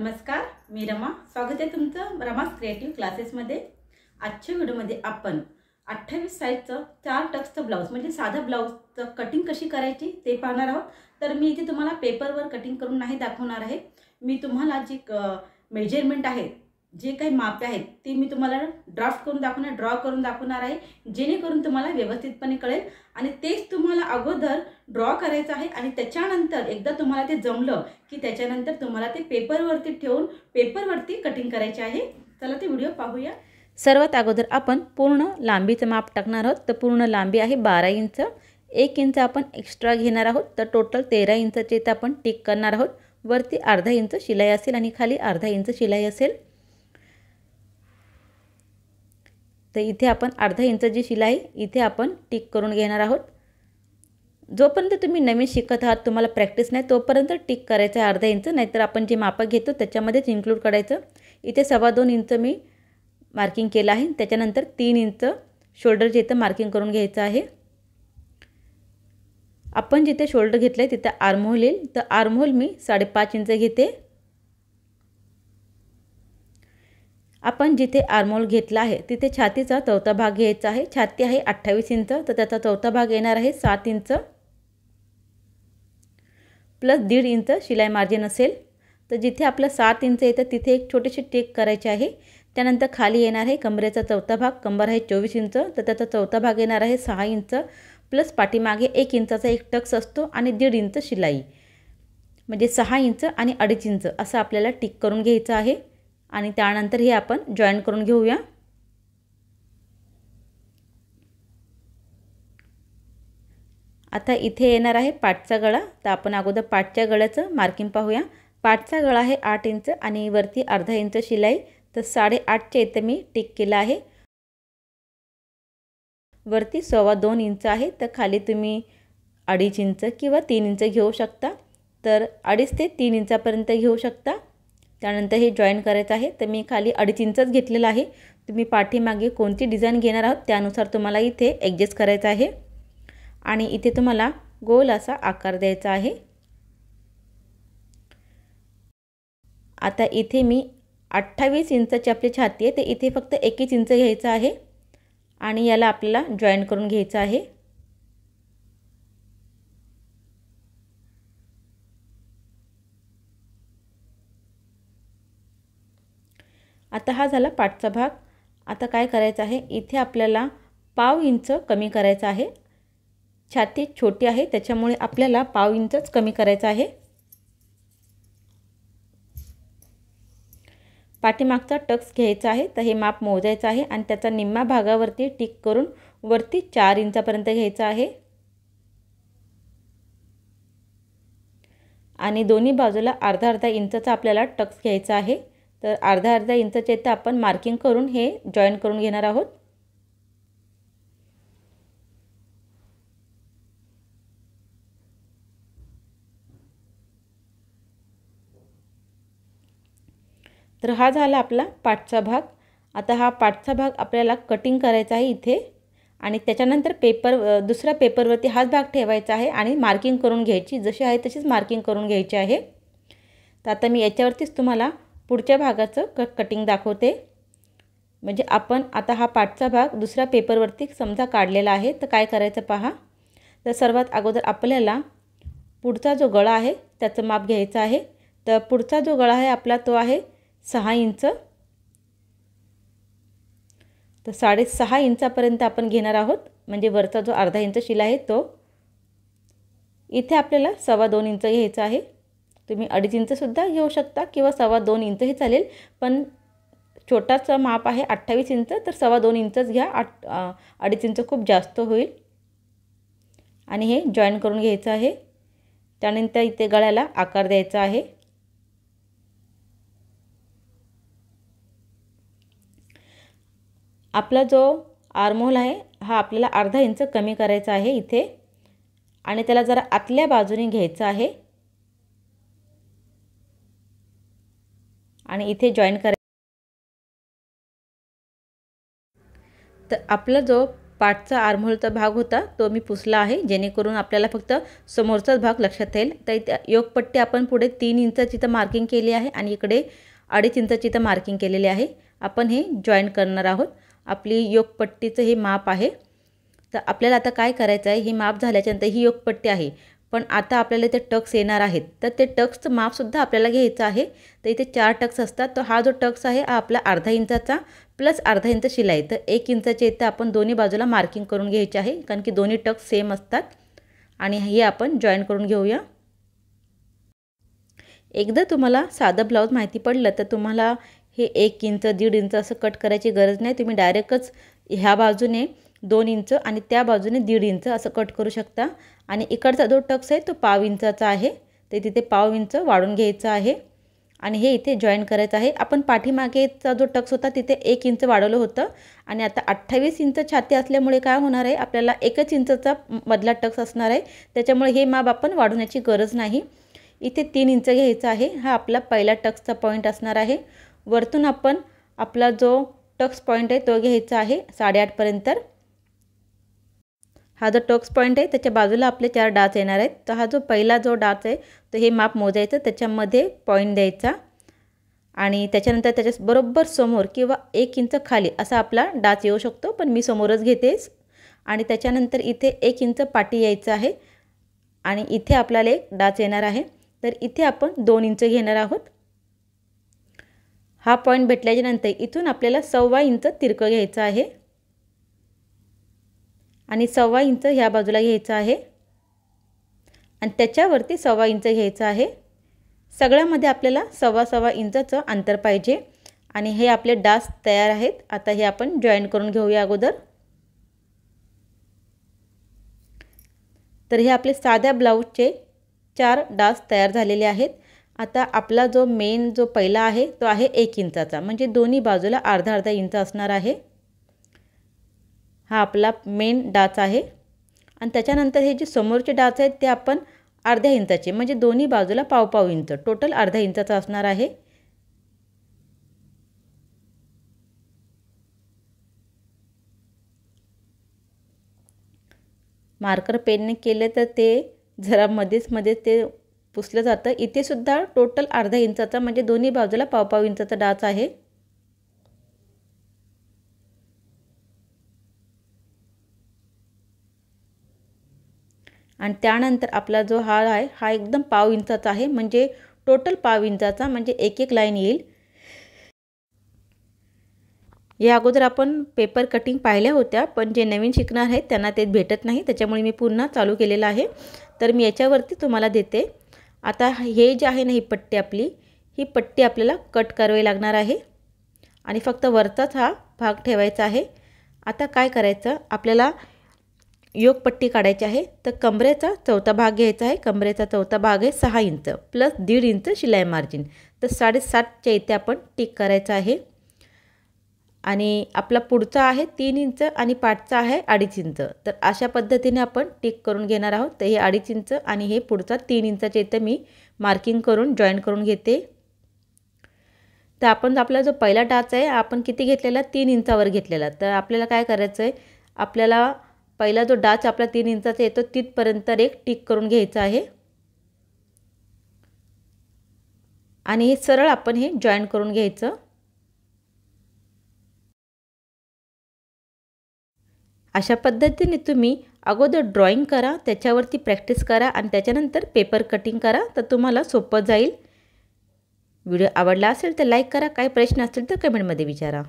नमस्कार मी रमा स्वागत आहे तुमचं रमास क्रिएटिव्ह क्लासेसमध्ये आजच्या व्हिडिओमध्ये आपण अठ्ठावीस साईजचं चार टक्सचं ब्लाऊज म्हणजे साधं ब्लाऊजचं कटिंग कशी करायची ते पाहणार आहोत तर मी इथे तुम्हाला पेपरवर कटिंग करून नाही दाखवणार आहे मी तुम्हाला जी मेजरमेंट आहे जे काही मापे आहेत ते मी तुम्हाला ड्राफ्ट करून दाखवणार ड्रॉ करून दाखवणार आहे जेणेकरून तुम्हाला व्यवस्थितपणे कळेल आणि तेच तुम्हाला अगोदर ड्रॉ करायचं आहे आणि त्याच्यानंतर एकदा तुम्हाला ते जमलं की त्याच्यानंतर तुम्हाला ते पेपरवरती ठेवून पेपरवरती कटिंग करायचे आहे चला ते व्हिडिओ पाहूया सर्वात अगोदर आपण पूर्ण लांबीचं माप टाकणार आहोत तर पूर्ण लांबी आहे बारा इंच एक इंच आपण एक्स्ट्रा घेणार आहोत तर टोटल तेरा इंचाचे तर आपण टिक करणार आहोत वरती अर्धा इंच शिलाई असेल आणि खाली अर्धा इंच शिलाई असेल तर इथे आपण अर्धा इंच जी शिलाई इथे आपण टिक करून घेणार आहोत जोपर्यंत तुम्ही नवीन शिकत आहात तुम्हाला प्रॅक्टिस नाही तोपर्यंत टिक करायचं आहे अर्धा इंच नाहीतर आपण जे मापक घेतो त्याच्यामध्येच इन्क्लूड करायचं इथे सव्वा दोन इंच मी मार्किंग केलं आहे त्याच्यानंतर तीन इंच शोल्डर जे मार्किंग करून घ्यायचं आहे आपण जिथे शोल्डर घेतलं आहे तिथं आर्महोल येईल तर आर्महोल मी साडेपाच इंच घेते आपण जिथे आरमोल घेतला आहे तिथे छातीचा चौथा भाग घ्यायचा आहे छाती आहे अठ्ठावीस इंच तर त्याचा चौथा भाग येणार आहे सात इंच प्लस दीड इंच शिलाई मार्जिन असेल तर जिथे आपलं सात इंच येतं तिथे एक छोटीशी टेक करायची आहे त्यानंतर खाली येणार आहे कमरेचा चौथा भाग कंबर आहे चोवीस इंच तर त्याचा चौथा भाग येणार आहे सहा इंच प्लस पाठीमागे एक इंचाचा एक टक्स असतो आणि दीड इंच शिलाई म्हणजे सहा इंच आणि अडीच इंच असं आपल्याला टिक करून घ्यायचं आहे आणि त्यानंतर हे आपण जॉईन करून घेऊया आता इथे येणार आहे पाठचा गळा तर आपण अगोदर पाठच्या गळ्याचं मार्किंग पाहूया पाठचा गळा आहे आठ इंच आणि वरती अर्धा इंच शिलाई तर साडेआठच्या इथं मी टिक केला आहे वरती सव्वा दोन इंच आहे तर खाली तुम्ही अडीच इंच किंवा तीन इंच घेऊ शकता तर अडीच ते तीन इंचापर्यंत घेऊ शकता त्यानंतर हे जॉईन करायचं आहे तर मी खाली अडीच इंचच घेतलेलं आहे तुम्ही पाठीमागे कोणती डिझाईन घेणार आहोत त्यानुसार तुम्हाला इथे ॲडजस्ट करायचं आहे आणि इथे तुम्हाला गोल असा आकार द्यायचा आहे आता इथे मी अठ्ठावीस इंचाची आपली छाती आहे ते इथे फक्त एकच इंच घ्यायचं आहे आणि याला आपल्याला जॉईन करून घ्यायचं आहे आता हा झाला पाठचा भाग आता काय करायचं आहे इथे आपल्याला पाव इंच कमी करायचं आहे छाती छोटी आहे त्याच्यामुळे आपल्याला पाव इंचच कमी करायचं आहे पाठीमागचा टक्स घ्यायचा आहे तर हे माप मोजायचं आहे आणि त्याचा निम्मा भागावरती टिक करून वरती चार इंचापर्यंत घ्यायचा आहे आणि दोन्ही बाजूला अर्धा अर्धा इंचचा आपल्याला टक्स घ्यायचा आहे तर अर्धा अर्धा इंचाच्या इथं आपण मार्किंग करून हे जॉईन करून घेणार आहोत तर हा झाला आपला पाठचा भाग आता हा पाठचा भाग आपल्याला कटिंग करायचा आहे इथे आणि त्याच्यानंतर पेपर दुसऱ्या पेपरवरती हाच भाग ठेवायचा आहे आणि मार्किंग करून घ्यायची जशी आहे तशीच मार्किंग करून घ्यायची आहे तर आता मी याच्यावरतीच तुम्हाला पुढच्या भागाचं क कटिंग दाखवते म्हणजे आपण आता हा पाठचा भाग दुसऱ्या पेपरवरती समजा काढलेला आहे तर काय करायचं पहा तर सर्वात अगोदर आपल्याला पुढचा जो गळा आहे त्याचं माप घ्यायचं आहे तर पुढचा जो गळा आहे आपला तो आहे सहा इंच तर साडेसहा इंचापर्यंत आपण घेणार आहोत म्हणजे वरचा जो अर्धा इंच शिला आहे तो इथे आपल्याला सव्वा दोन इंच घ्यायचा आहे तुम्ही अडीच इंचसुद्धा घेऊ शकता किंवा सव्वा दोन इंचही चालेल पण छोटाचं माप आहे अठ्ठावीस इंच तर सव्वा दोन इंचच घ्या आठ अडीच इंच खूप जास्त होईल आणि हे जॉईन करून घ्यायचं आहे त्यानंतर इथे गळ्याला आकार द्यायचा आहे आपला जो आर्मोल आहे हा आपल्याला अर्धा इंच कमी करायचा आहे इथे आणि त्याला जरा आतल्या बाजूने घ्यायचं आहे आणि इथे जॉईन करायचं तर आपला जो पाठचा आरमोलचा भाग होता तो मी पुसला आहे जेणेकरून आपल्याला फक्त समोरचाच भाग लक्षात येईल तर इथे योगपट्टी आपण पुढे तीन इंचाची तर मार्किंग केली आहे आणि इकडे अडीच इंचाची तर मार्किंग केलेली आहे आपण हे जॉईन करणार आहोत आपली योगपट्टीचं हे माप आहे तर आपल्याला आता काय करायचं आहे हे माप झाल्याच्यानंतर ही योगपट्टी आहे पण आता आपल्याला इथे टक्स येणार आहेत तर ते टक्सचं मापसुद्धा आपल्याला घ्यायचं आहे तर इथे चार टक्स असतात तर हा जो टक्स आहे हा आपला अर्धा इंचाचा प्लस अर्धा इंच शिलाई तर एक इंचाचे इथं आपण दोन्ही बाजूला मार्किंग करून घ्यायचे आहे कारण की दोन्ही टक्स सेम असतात आणि हे आपण जॉईन करून घेऊया एकदा तुम्हाला साधं ब्लाऊज माहिती पडलं तर तुम्हाला हे एक इंच दीड इंच असं कट करायची गरज नाही तुम्ही डायरेक्टच ह्या बाजूने दोन इंच आणि त्या बाजूने दीड इंच असं कट करू शकता आणि इकडचा जो टक्स आहे तो पाव इंचाचा आहे ते तिथे पाव इंच वाढून घ्यायचं आहे आणि हे इथे जॉईन करायचं आहे आपण पाठीमागेचा जो टक्स होता तिथे एक इंच वाढवलं होतं आणि आता अठ्ठावीस इंच छाती असल्यामुळे काय होणार आहे आपल्याला एकच इंचचा मधला टक्स असणार आहे त्याच्यामुळे हे माप आपण वाढवण्याची गरज नाही इथे तीन इंच घ्यायचा आहे हा आपला पहिला टक्सचा पॉईंट असणार आहे वरतून आपण आपला जो टक्स पॉईंट आहे तो घ्यायचा आहे साडेआठपर्यंत हा जो टोक्स पॉईंट आहे त्याच्या बाजूला आपले चार डाच येणार आहेत तर हा जो पहिला जो डाच आहे तो हे माप मोजायचं त्याच्यामध्ये पॉईंट द्यायचा आणि त्याच्यानंतर त्याच्या बरोबर समोर किंवा एक इंच खाली असा आपला डाच येऊ शकतो पण मी समोरच घेतेस आणि त्याच्यानंतर इथे एक इंच पाटी यायचं आहे आणि इथे आपल्याला एक डाच येणार आहे तर इथे आपण दोन इंच घेणार आहोत हा पॉईंट भेटल्याच्यानंतर इथून आपल्याला सव्वा इंच तिरकं घ्यायचं आहे आणि सव्वा इंच ह्या बाजूला घ्यायचं आहे आणि त्याच्यावरती सव्वा इंच घ्यायचं आहे सगळ्यामध्ये आपल्याला सव्वा सव्वा इंचाचं अंतर पाहिजे आणि हे आपले डास तयार आहेत आता हे आपण जॉईन करून घेऊया अगोदर तर हे आपले साध्या ब्लाऊजचे चार डास तयार झालेले आहेत आता आपला जो मेन जो पहिला आहे तो आहे एक इंचाचा म्हणजे दोन्ही बाजूला अर्धा अर्धा इंच असणार आहे हा आपला मेन डाच आहे आणि त्याच्यानंतर हे जे समोरचे डाच आहेत ते आपण अर्ध्या इंचाचे म्हणजे दोन्ही बाजूला पाव पाव इंच टोटल अर्धा इंचाचा असणार आहे मार्कर पेनने केले तर ते जरा मध्येच मध्येच ते पुसलं जातं इथेसुद्धा टोटल अर्धा इंचाचा म्हणजे दोन्ही बाजूला पाव पाव इंचाचा डाच आहे आणि त्यानंतर आपला जो हार आहे हा एकदम पाव इंचाचा आहे म्हणजे टोटल पाव इंचाचा म्हणजे एक एक लाईन येईल या अगोदर आपण पेपर कटिंग पाहिल्या होत्या पण जे नवीन शिकणार आहेत त्यांना ते भेटत नाही त्याच्यामुळे मी पुन्हा चालू केलेलं आहे तर मी याच्यावरती तुम्हाला देते आता हे जे आहे ना ही पट्टी आपली ही पट्टी आपल्याला कट करावी लागणार आहे आणि फक्त वरचाच हा भाग ठेवायचा आहे आता काय करायचं आपल्याला योगपट्टी काढायची आहे तर कमरेचा चौथा भाग घ्यायचा आहे कमरेचा चौथा भाग आहे सहा इंच प्लस दीड इंच शिलाई मार्जिन तर साडेसातच्या इथे आपण टिक करायचं आहे आणि आपला पुढचा आहे तीन इंच आणि पाठचा आहे अडीच इंच तर अशा पद्धतीने आपण टिक करून घेणार आहोत तर हे अडीच इंच आणि हे पुढचा तीन इंचाच्या इथं मी मार्किंग करून जॉईन करून घेते तर आपण आपला जो पहिला टाच आहे आपण किती घेतलेला तीन इंचावर घेतलेला तर आपल्याला काय करायचं आहे आपल्याला पहिला जो डाच आपला तीन इंचाचा येतो तिथपर्यंत एक टिक करून घ्यायचा आहे आणि हे सरळ आपण हे जॉईन करून घ्यायचं अशा पद्धतीने तुम्ही अगोदर ड्रॉइंग करा त्याच्यावरती प्रॅक्टिस करा आणि त्याच्यानंतर पेपर कटिंग करा तर तुम्हाला सोपं जाईल व्हिडिओ आवडला असेल तर लाईक करा काही प्रश्न असतील तर कमेंटमध्ये विचारा